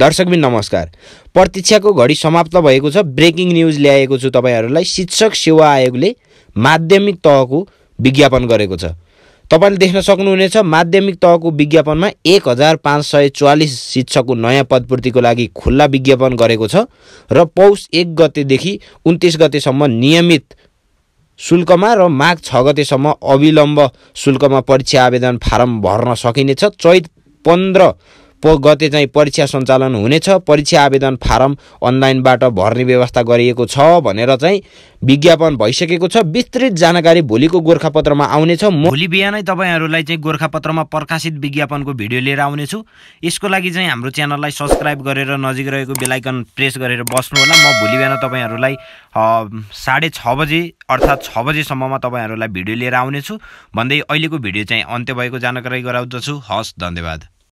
दर्शकबिन नमस्कार प्रतीक्षाको घडी समाप्त भएको छ ब्रेकिङ न्युज ल्याएको छु तपाईँहरूलाई शिक्षक सेवा आयोगले माध्यमिक तहको विज्ञापन गरेको छ तपाईँले देख्न सक्नुहुनेछ माध्यमिक तहको विज्ञापनमा एक हजार पाँच सय चालिस शिक्षकको नयाँ पदपूर्तिको लागि खुल्ला विज्ञापन गरेको छ र पौष एक गतेदेखि उन्तिस गतेसम्म नियमित शुल्कमा र माघ छ गतेसम्म अविलम्ब शुल्कमा परीक्षा आवेदन फारम भर्न सकिनेछ चैत पन्ध्र प गते चाहिँ परीक्षा सञ्चालन हुनेछ परीक्षा आवेदन फारम अनलाइनबाट भर्ने व्यवस्था गरिएको छ भनेर चाहिँ विज्ञापन भइसकेको छ विस्तृत जानकारी भोलिको गोर्खापत्रमा आउनेछ म भोलि बिहानै तपाईँहरूलाई चाहिँ गोर्खापत्रमा प्रकाशित विज्ञापनको भिडियो लिएर आउनेछु यसको लागि चाहिँ हाम्रो च्यानललाई सब्सक्राइब गरेर नजिक रहेको बेलायकन प्रेस गरेर बस्नुहोला म भोलि बिहान तपाईँहरूलाई साढे छ बजे अर्थात् छ बजीसम्ममा तपाईँहरूलाई भिडियो लिएर आउनेछु भन्दै अहिलेको भिडियो चाहिँ अन्त्य भएको जानकारी गराउँदछु हस् धन्यवाद